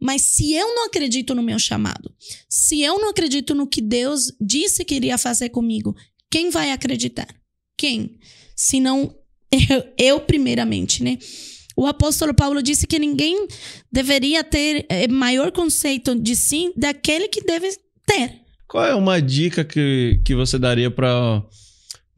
Mas se eu não acredito no meu chamado, se eu não acredito no que Deus disse que iria fazer comigo, quem vai acreditar? Quem? Se não eu, eu primeiramente, né? O apóstolo Paulo disse que ninguém deveria ter eh, maior conceito de si daquele que deve ter. Qual é uma dica que, que você daria para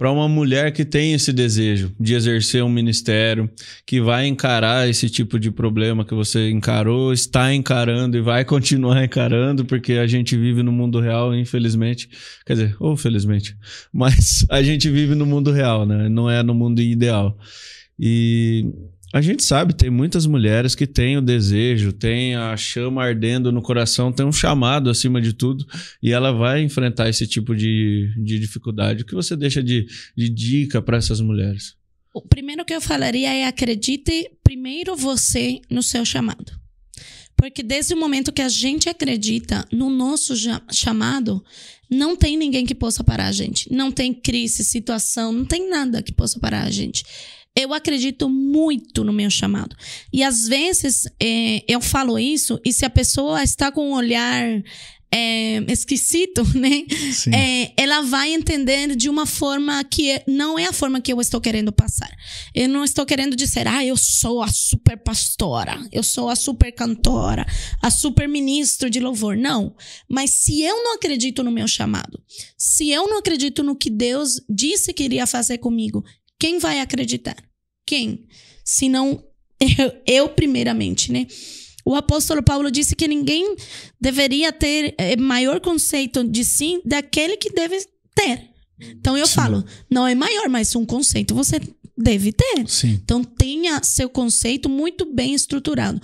para uma mulher que tem esse desejo de exercer um ministério, que vai encarar esse tipo de problema que você encarou, está encarando e vai continuar encarando, porque a gente vive no mundo real, infelizmente. Quer dizer, ou felizmente, mas a gente vive no mundo real, né? Não é no mundo ideal. E a gente sabe, tem muitas mulheres que têm o desejo, têm a chama ardendo no coração, tem um chamado acima de tudo, e ela vai enfrentar esse tipo de, de dificuldade. O que você deixa de, de dica para essas mulheres? O primeiro que eu falaria é acredite primeiro você no seu chamado. Porque desde o momento que a gente acredita no nosso chamado, não tem ninguém que possa parar a gente. Não tem crise, situação, não tem nada que possa parar a gente. Eu acredito muito no meu chamado. E às vezes é, eu falo isso, e se a pessoa está com um olhar é, esquisito, né? É, ela vai entender de uma forma que é, não é a forma que eu estou querendo passar. Eu não estou querendo dizer, ah, eu sou a super pastora, eu sou a super cantora, a super ministro de louvor. Não. Mas se eu não acredito no meu chamado, se eu não acredito no que Deus disse que iria fazer comigo, quem vai acreditar? Quem? Se não eu, eu primeiramente, né? O apóstolo Paulo disse que ninguém deveria ter eh, maior conceito de si daquele que deve ter. Então eu Sim. falo, não é maior, mas um conceito você deve ter. Sim. Então tenha seu conceito muito bem estruturado.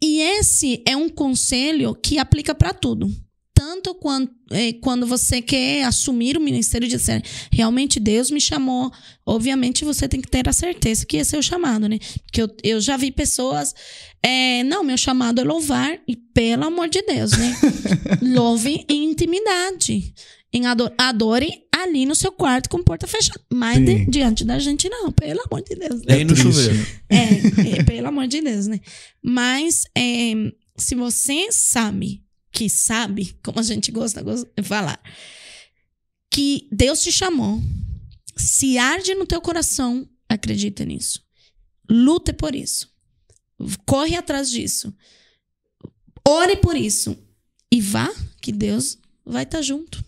E esse é um conselho que aplica para tudo tanto quanto, eh, quando você quer assumir o ministério e dizer, realmente Deus me chamou, obviamente você tem que ter a certeza que esse é o chamado, né? Porque eu, eu já vi pessoas, é, não, meu chamado é louvar, e pelo amor de Deus, né? Louve em intimidade, em ador adore ali no seu quarto com porta fechada. Mas de, diante da gente, não, pelo amor de Deus. Né? É no é chuveiro. É, é, pelo amor de Deus, né? Mas é, se você sabe que sabe, como a gente gosta de falar, que Deus te chamou. Se arde no teu coração, acredita nisso. Lute por isso. Corre atrás disso. Ore por isso. E vá, que Deus vai estar tá junto.